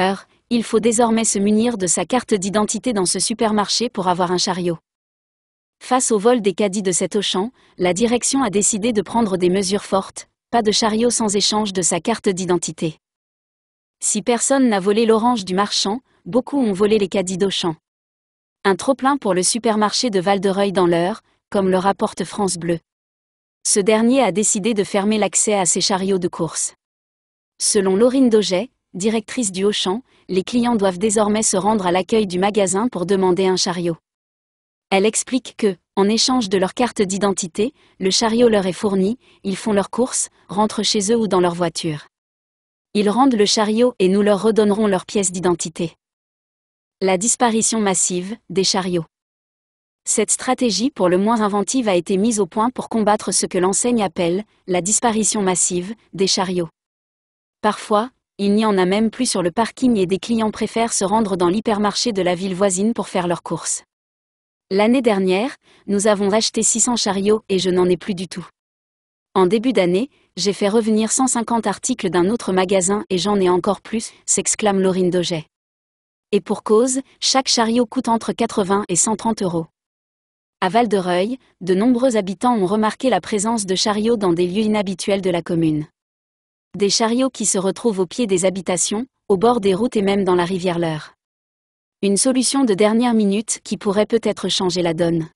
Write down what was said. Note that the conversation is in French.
Heure, il faut désormais se munir de sa carte d'identité dans ce supermarché pour avoir un chariot. Face au vol des caddies de cet Auchan, la direction a décidé de prendre des mesures fortes, pas de chariot sans échange de sa carte d'identité. Si personne n'a volé l'orange du marchand, beaucoup ont volé les caddies d'Auchan. Un trop-plein pour le supermarché de Val-de-Reuil dans l'heure, comme le rapporte France Bleu. Ce dernier a décidé de fermer l'accès à ses chariots de course. Selon Laurine Dauget, directrice du Auchan, les clients doivent désormais se rendre à l'accueil du magasin pour demander un chariot. Elle explique que, en échange de leur carte d'identité, le chariot leur est fourni, ils font leur course, rentrent chez eux ou dans leur voiture. Ils rendent le chariot et nous leur redonnerons leur pièce d'identité. La disparition massive des chariots. Cette stratégie pour le moins inventive a été mise au point pour combattre ce que l'enseigne appelle la disparition massive des chariots. Parfois, il n'y en a même plus sur le parking et des clients préfèrent se rendre dans l'hypermarché de la ville voisine pour faire leurs courses. L'année dernière, nous avons racheté 600 chariots et je n'en ai plus du tout. En début d'année, j'ai fait revenir 150 articles d'un autre magasin et j'en ai encore plus, s'exclame Laurine Doget. Et pour cause, chaque chariot coûte entre 80 et 130 euros. À Val-de-Reuil, de nombreux habitants ont remarqué la présence de chariots dans des lieux inhabituels de la commune des chariots qui se retrouvent au pied des habitations, au bord des routes et même dans la rivière Leur. Une solution de dernière minute qui pourrait peut-être changer la donne.